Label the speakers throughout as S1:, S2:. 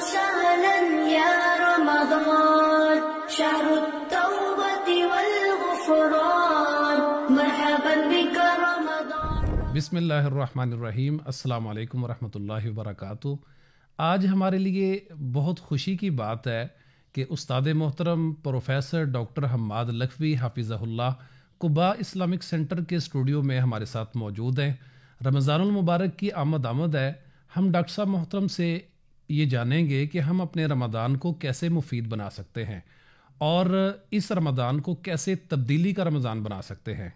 S1: وسهلا يا رمضان شهر التوبة والغفران مرحبا بك رمضان بسم الله الرحمن الرحيم السلام عليكم ورحمة الله وبركاته आज हमारे लिए बहुत खुशी की बात है कि उस्ताद मोहतरम professor doctor Hammad Lakhvi Hafizullah Quba Islamic centre के स्टूडियो में हमारे साथ मौजूद हैं रमज़ानमबारक की आमद आमद है हम डॉक्टर साहब मोहतरम से ये जानेंगे कि हम अपने रमदान को कैसे मुफीद बना सकते हैं और इस रमदान को कैसे तब्दीली का रमज़ान बना सकते हैं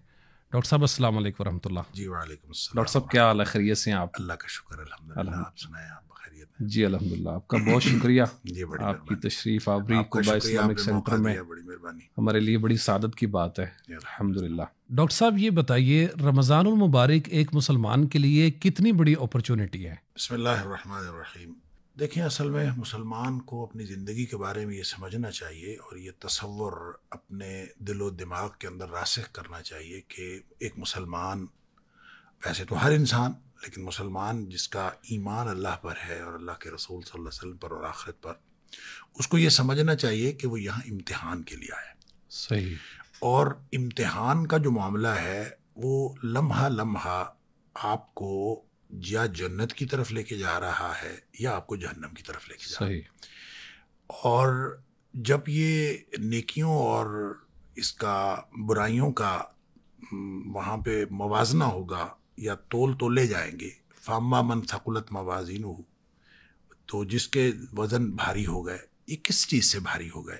S1: डॉक्टर साहब असल वालेकुम जी वालेकुम डॉक्टर साहब क्या हाल खैरियत से आप अल्लाह का शुक्र आप सुनाए आप बखैरियत जी अलहमदिल्ला आपका बहुत शुक्रिया जी बड़ी आपकी तशरीफ आवरी कोबा इस्लामिक सेंटर में बड़ी मेहरबानी हमारे लिए बड़ी सादत की बात है अलहमदिल्ला डॉक्टर साहब ये बताइए रमज़ान मुबारक एक मुसलमान के लिए कितनी बड़ी अपॉर्चुनिटी है बसमीम देखें असल में मुसलमान को अपनी ज़िंदगी के बारे में ये समझना चाहिए और ये तस्वर अपने दिलो दिमाग के अंदर रासख करना चाहिए कि एक मुसलमान वैसे तो हर इंसान लेकिन मुसलमान जिसका ईमान अल्लाह पर है और अल्लाह के रसूल सल्लल्लाहु अलैहि वसल्लम पर और आखिरत पर उसको ये समझना चाहिए कि वो यहाँ इम्तहान के लिए आए सही और इम्तहान का जो मामला है वो लम्हा लम्हा आपको या जन्नत की तरफ लेके जा रहा है या आपको जहन्नम की तरफ लेके जा रहा है और जब ये नेकियों और इसका बुराइयों का हम्म, वहाँ पे मवाजना होगा या तोल तो ले जाएंगे फामा मन थकुलत मवाजिन तो जिसके वज़न भारी हो गए ये किस चीज़ से भारी हो गए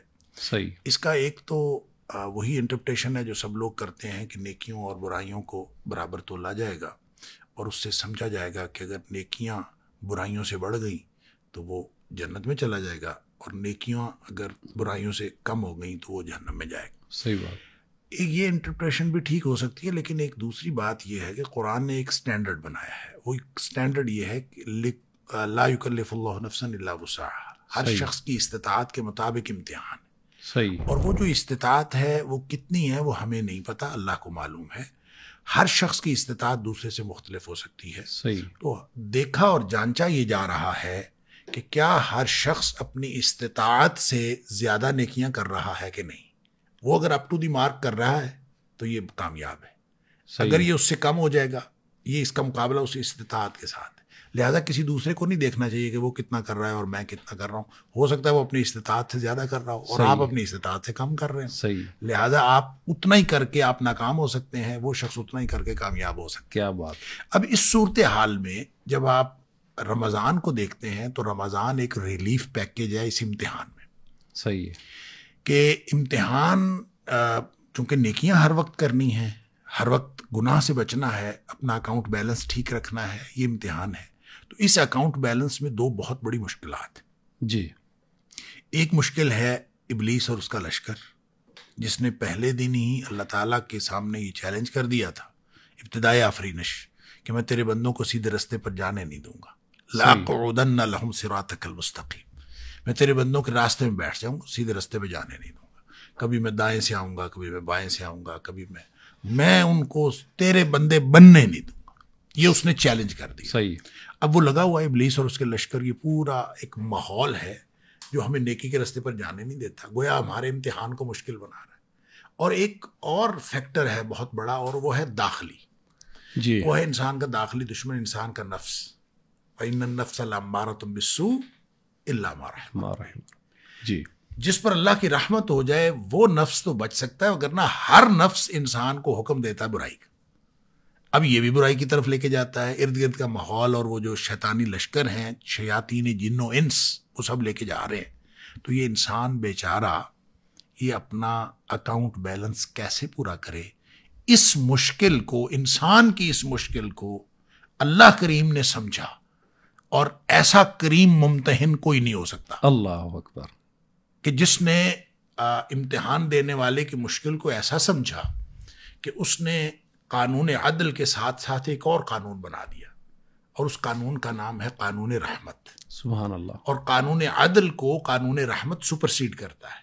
S1: सही इसका एक तो वही इंटरप्रटेशन है जो सब लोग करते हैं कि नेकियों और बुराइयों को बराबर तोला जाएगा और उससे समझा जाएगा कि अगर नेकियां बुराइयों से बढ़ गई तो वो जन्नत में चला जाएगा और नेकियां अगर बुराइयों से कम हो गई तो वो जहन्नम में जाएगा सही बात एक ये इंटरप्रेशन भी ठीक हो सकती है लेकिन एक दूसरी बात यह है कि कुरान ने एक स्टैंडर्ड बनाया है वो एक स्टैंडर्ड ये है कि ला युकल्लफ़ल्लाफ़सा हर शख्स की इस्तात के मुताबिक इम्तहान सही और वो जो इस्तात है वो कितनी है वो हमें नहीं पता अल्लाह को मालूम है हर शख्स की इस्तात दूसरे से मुख्तलिफ हो सकती है सही तो देखा और जांचा ये जा रहा है कि क्या हर शख्स अपनी इस्तात से ज़्यादा नेकियां कर रहा है कि नहीं वो अगर अप टू दी मार्क कर रहा है तो ये कामयाब
S2: है अगर ये
S1: उससे कम हो जाएगा ये इसका मुकाबला उस इस्तात के साथ लिहाजा किसी दूसरे को नहीं देखना चाहिए कि वो कितना कर रहा है और मैं कितना कर रहा हूँ हो सकता है वो अपनी इस्तात से ज़्यादा कर रहा हो और आप अपनी इस्तात से कम कर रहे हैं सही लिहाजा आप उतना ही करके आप नाकाम हो सकते हैं वो शख्स उतना ही करके कामयाब हो सकते क्या बात अब इस सूरत हाल में जब आप रमज़ान को देखते हैं तो रमज़ान एक रिलीफ पैकेज है इस इम्तहान में सही है कि इम्तिहान चूंकि नेकियां हर वक्त करनी हैं हर वक्त गुनाह से बचना है अपना अकाउंट बैलेंस ठीक रखना है ये इम्तिहान है तो इस अकाउंट बैलेंस में दो बहुत बड़ी मुश्किल जी एक मुश्किल है इबलीस और उसका लश्कर जिसने पहले दिन ही अल्लाह ताला के सामने ये चैलेंज कर दिया था इब्तदाई आफरीनश कि मैं तेरे बंदों को सीधे रास्ते पर जाने नहीं दूंगा लाकन लहम सिरातकल मुस्तकीम मैं तेरे बंदों के रास्ते में बैठ जाऊंगा सीधे रास्ते पर जाने नहीं दूंगा कभी मैं दाएं से आऊँगा कभी मैं बाएं से आऊँगा कभी मैं मैं उनको तेरे बंदे बनने नहीं दूंगा ये उसने चैलेंज कर दिया सही अब वो लगा हुआ है इबलीस और उसके लश्कर की पूरा एक माहौल है जो हमें नेकी के रास्ते पर जाने नहीं देता गोया हमारे इम्तिहान को मुश्किल बना रहा है और एक और फैक्टर है बहुत बड़ा और वो है दाखिली जी वो है इंसान का दाखिली दुश्मन इंसान का नफ्स नफ्स मारा तुम बिस्सू मारा जी जिस पर अल्लाह की रहमत हो जाए वो नफ्स तो बच सकता है वरना हर नफ्स इंसान को हुक्म देता है बुराई का अब ये भी बुराई की तरफ लेके जाता है इर्द गिर्द का माहौल और वो जो शैतानी लश्कर हैं शयातीन जिनो इंस वो सब लेके जा रहे हैं तो ये इंसान बेचारा ये अपना अकाउंट बैलेंस कैसे पूरा करे इस मुश्किल को इंसान की इस मुश्किल को अल्लाह करीम ने समझा और ऐसा करीम मुमतहन कोई नहीं हो सकता अल्लाह अकबर कि जिसने इम्तहान देने वाले की मुश्किल को ऐसा समझा कि उसने कानून अदल के साथ साथ एक और कानून बना दिया और उस कानून का नाम है कानून रहमत सुबह अल्लाह और कानून अदल को कानून रहमत सुपरसीड करता है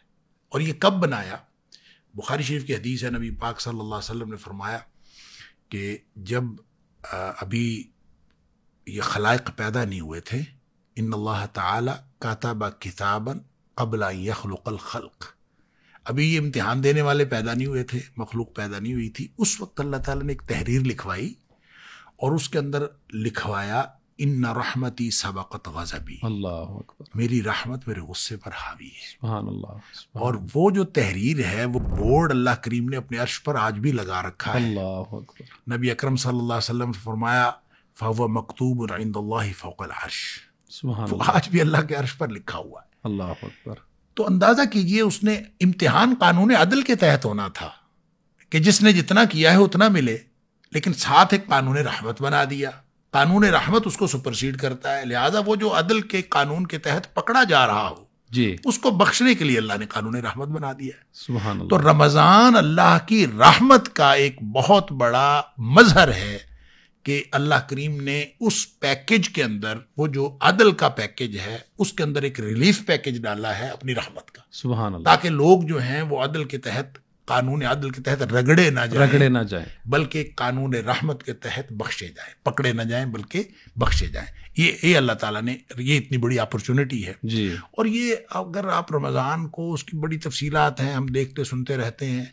S1: और ये कब बनाया बुखारी शरीफ की हदीस है नबी पाक सल्लल्लाहु अलैहि वसल्लम ने फरमाया कि जब अभी ये खलाइक पैदा नहीं हुए थे इन अल्लाह ताला काताबा किताबन कबला यखलुकल खल्क़ अभी ये इम्तिहान देने वाले पैदा नहीं हुए थे मखलूक पैदा नहीं हुई थी उस वक्त अल्लाह ताला ने एक तहरीर लिखवाई और उसके अंदर लिखवाया इन रहमती सबकत गजबी मेरी रहमत मेरे गुस्से पर हावी है अल्लाह और वो जो तहरीर है वो बोर्ड अल्लाह करीम ने अपने अर्श पर आज भी लगा रखा है नबी अक्रम सल्लम फरमाया फ़व मकतूब अर्श आज भी अल्लाह के अर्श पर लिखा हुआ है अल्लाह अकबर तो अंदाज़ा कीजिए उसने इम्तिहान कानून अदल के तहत होना था कि जिसने जितना किया है उतना मिले लेकिन साथ एक कानून रहमत बना दिया कानून रहमत उसको सुपरसीड करता है लिहाजा वो जो अदल के कानून के तहत पकड़ा जा रहा हो जी उसको बख्शने के लिए अल्लाह ने कानून रहमत बना दिया है तो रमज़ान अल्लाह की रहमत का एक बहुत बड़ा मजहर है कि अल्लाह करीम ने उस पैकेज के अंदर वो जो अदल का पैकेज है उसके अंदर एक रिलीफ पैकेज डाला है अपनी रहमत का सुबह ताकि लोग जो हैं वो अदल के तहत कानून अदल के तहत रगड़े ना जाए रगड़े ना जाए बल्कि कानून रहमत के तहत बख्शे जाए पकड़े ना जाए बल्कि बख्शे जाए ये ये अल्लाह ताला ने ये इतनी बड़ी अपॉर्चुनिटी है जी और ये अगर आप रमज़ान को उसकी बड़ी तफसीलात हैं हम देखते सुनते रहते हैं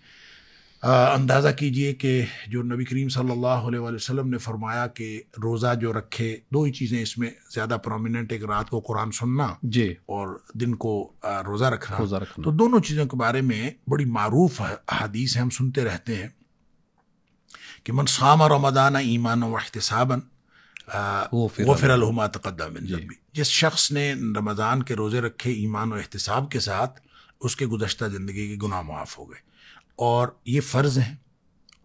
S1: अंदाज़ा कीजिए कि जो नबी करीम सल्लल्लाहु अलैहि वसल्लम ने फरमाया कि रोज़ा जो रखे दो ही चीज़ें इसमें ज़्यादा प्रोमिनेंट एक रात को कुरान सुनना जी और दिन को रोज़ा रखना रोज़ा रखना तो दोनों चीज़ों के बारे में बड़ी मरूफ हदीस है हम सुनते रहते हैं कि मन साम रमदान ईमान वहतसाबन वो फिर अलहुमा तकदम जिस शख्स ने रमज़ान के रोज़े रखे ईमान और एहतसाब के साथ उसके गुजशत ज़िंदगी के गुनाह माफ़ हो गए और ये फ़र्ज़ हैं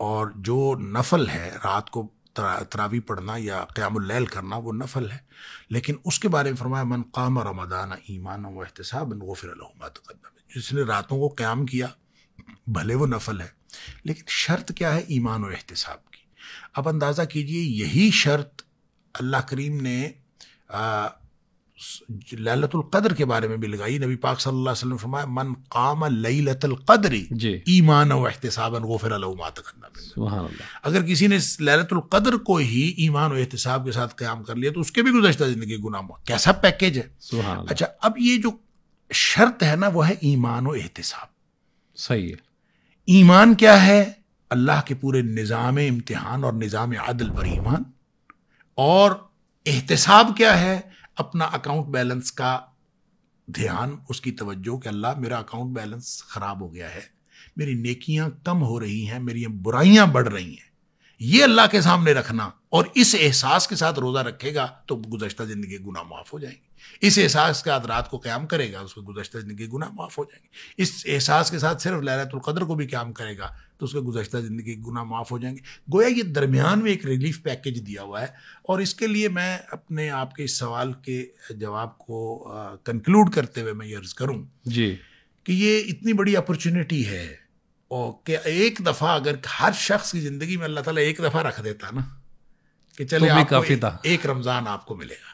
S1: और जो नफल है रात को तरा, तरावी पढ़ना या क़्यामल करना वो नफल है लेकिन उसके बारे में फरमाया मन काम रमदान ईमान व एहतसाब गफ़िरतकदम जिसने रातों को क़्याम किया भले वो नफल है लेकिन शर्त क्या है ईमान व एहतसाब की अब अंदाज़ा कीजिए यही शर्त अल्लाह करीम ने आ, कदर के बारे में भी लगाई नबी पाक सल्लल्लाहु अलैहि वसल्लम फरमाया मन काम लैलतुल कदर ईमान व एहतसाबन गफर मा तकन्ना मातकन्ना अगर किसी ने कदर को ही ईमान व एहतसाब के साथ क़्याम कर लिया तो उसके भी गुज़श्ता ज़िंदगी गुनाह हुआ कैसा पैकेज है अच्छा अब ये जो शर्त है ना वो है ईमान व एहतसाब सही है ईमान क्या है अल्लाह के पूरे निज़ाम इम्तिहान और निज़ाम आदल पर ईमान और एहतसाब क्या है अपना अकाउंट बैलेंस का ध्यान उसकी तवज्जो कि अल्लाह मेरा अकाउंट बैलेंस ख़राब हो गया है मेरी नेकियां कम हो रही हैं मेरी बुराइयां बढ़ रही हैं ये अल्लाह के सामने रखना और इस एहसास के साथ रोज़ा रखेगा तो गुजशत ज़िंदगी गुना माफ़ हो जाएंगे इस एहसास के साथ रात को क्याम करेगा उसके गुजशत ज़िंदगी गुना माफ़ हो जाएंगे इस एहसास के साथ सिर्फ लहरतुल्क़द्र को भी क्याम करेगा तो उसके गुजशत ज़िंदगी गुना माफ़ हो जाएंगे गोया ये दरमियान में एक रिलीफ पैकेज दिया हुआ है और इसके लिए मैं अपने आपके इस सवाल के जवाब को कंक्लूड करते हुए मैं ये अर्ज़ करूँ जी कि ये इतनी बड़ी अपॉर्चुनिटी है और कि एक दफ़ा अगर हर शख्स की ज़िंदगी में अल्लाह ताला एक दफ़ा रख देता ना कि चले तो आपको काफी था एक रमजान आपको मिलेगा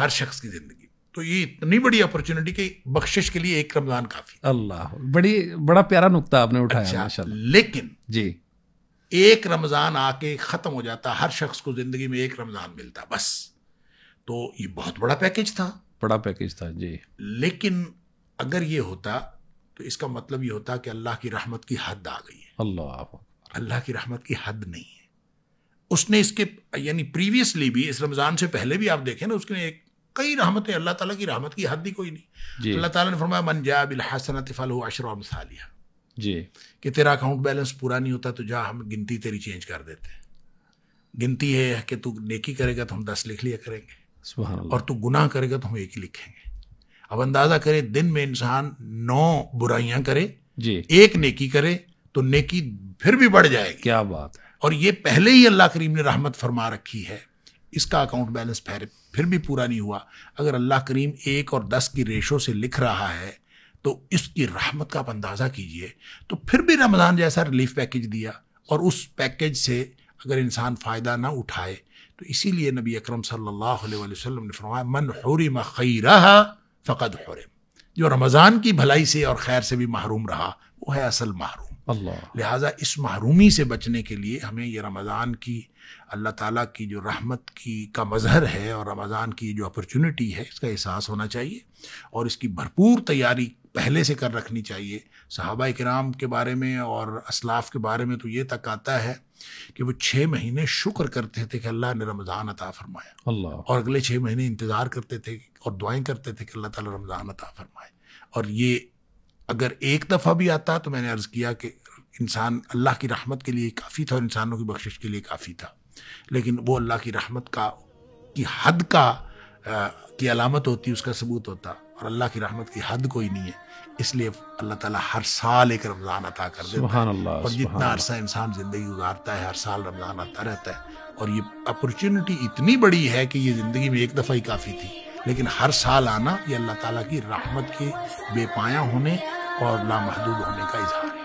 S1: हर शख्स की जिंदगी तो ये इतनी बड़ी अपॉर्चुनिटी की बख्शिश के लिए एक रमजान काफी अल्लाह बड़ी बड़ा प्यारा नुकता आपने उठाया अच्छा, लेकिन जी एक रमजान आके खत्म हो जाता हर शख्स को जिंदगी में एक रमजान मिलता बस तो ये बहुत बड़ा पैकेज था बड़ा पैकेज था जी लेकिन अगर ये होता तो इसका मतलब ये होता कि अल्लाह की रहमत की हद आ गई है अल्लाह अल्लाह की रहमत की हद नहीं है उसने इसके यानी प्रीवियसली भी इस रमज़ान से पहले भी आप देखें ना उसने एक कई रहमतें अल्लाह ताला की रहमत की हद ही कोई नहीं अल्लाह ताला ने फरमाया मन जा बिल हसन तफल अशरम जी कि तेरा अकाउंट बैलेंस पूरा नहीं होता तो जा हम गिनती तेरी चेंज कर देते हैं गिनती है कि तू नेकी करेगा तो हम दस लिख लिया करेंगे और तू गुनाह करेगा तो हम एक ही लिखेंगे अब अंदाज़ा करे दिन में इंसान नौ बुराइयां करे जी एक नेकी करे तो नेकी फिर भी बढ़ जाएगी क्या बात है और ये पहले ही अल्लाह करीम ने रहमत फरमा रखी है इसका अकाउंट बैलेंस फिर फिर भी पूरा नहीं हुआ अगर अल्लाह करीम एक और दस की रेशो से लिख रहा है तो इसकी रहमत का आप अंदाज़ा कीजिए तो फिर भी रमज़ान जैसा रिलीफ पैकेज दिया और उस पैकेज से अगर इंसान फ़ायदा ना उठाए तो इसीलिए नबी अक्रम सल्लल्लाहु ने फरमाया मन हरिम खैरा फ़कद हरम जो रमज़ान की भलाई से और खैर से भी महरूम रहा वो है असल महरूम अल्लाह लिहाजा इस महरूमी से बचने के लिए हमें ये रमज़ान की अल्लाह ताला की जो रहमत की का मज़हर है और रमज़ान की जो अपॉर्चुनिटी है इसका एहसास होना चाहिए और इसकी भरपूर तैयारी पहले से कर रखनी चाहिए सहाबा कराम के बारे में और असलाफ के बारे में तो ये तक आता है कि वो छः महीने शुक्र करते थे कि अल्लाह ने रमज़ान अता फ़रमाया अल्लाह और अगले छः महीने इंतज़ार करते थे और दुआएं करते थे कि अल्लाह ताला रमज़ान अता फ़रमाए और ये अगर एक दफ़ा भी आता तो मैंने अर्ज़ किया कि इंसान अल्लाह की रहमत के लिए काफ़ी था और इंसानों की बख्शिश के लिए काफ़ी था लेकिन वो अल्लाह की रहमत का की हद का आ, की अलामत होती उसका सबूत होता और अल्लाह की रहमत की हद कोई नहीं है इसलिए अल्लाह ताला हर साल एक रमज़ान अता कर देता है और जितना अरसा इंसान ज़िंदगी गुजारता है हर साल रमज़ान आता रहता है और ये अपॉर्चुनिटी इतनी बड़ी है कि ये ज़िंदगी में एक दफ़ा ही काफ़ी थी लेकिन हर साल आना ये अल्लाह ताला की रहमत के बेपाया होने और नामहदूद होने का इजहार है